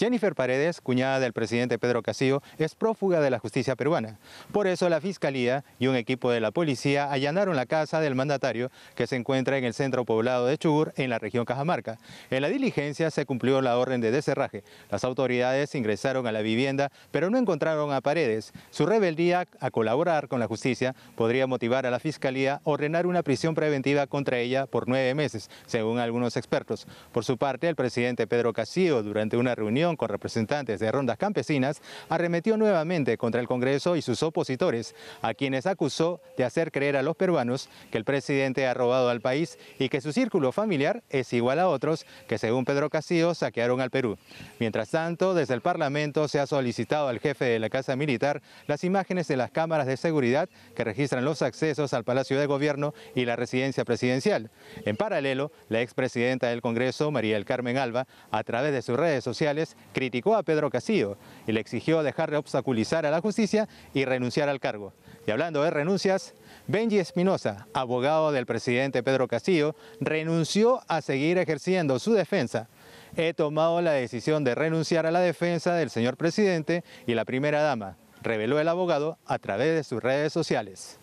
Jennifer Paredes, cuñada del presidente Pedro Castillo, es prófuga de la justicia peruana. Por eso la Fiscalía y un equipo de la policía allanaron la casa del mandatario que se encuentra en el centro poblado de Chur, en la región Cajamarca. En la diligencia se cumplió la orden de deserraje. Las autoridades ingresaron a la vivienda, pero no encontraron a Paredes. Su rebeldía a colaborar con la justicia podría motivar a la Fiscalía a ordenar una prisión preventiva contra ella por nueve meses, según algunos expertos. Por su parte, el presidente Pedro Castillo, durante una reunión con representantes de rondas campesinas, arremetió nuevamente contra el Congreso y sus opositores, a quienes acusó de hacer creer a los peruanos que el presidente ha robado al país y que su círculo familiar es igual a otros que, según Pedro Castillo, saquearon al Perú. Mientras tanto, desde el Parlamento se ha solicitado al jefe de la Casa Militar las imágenes de las cámaras de seguridad que registran los accesos al Palacio de Gobierno y la residencia presidencial. En paralelo, la expresidenta del Congreso, María del Carmen Alba, a través de sus redes sociales, criticó a Pedro Castillo y le exigió dejar de obstaculizar a la justicia y renunciar al cargo. Y hablando de renuncias, Benji Espinosa, abogado del presidente Pedro Castillo, renunció a seguir ejerciendo su defensa. He tomado la decisión de renunciar a la defensa del señor presidente y la primera dama, reveló el abogado a través de sus redes sociales.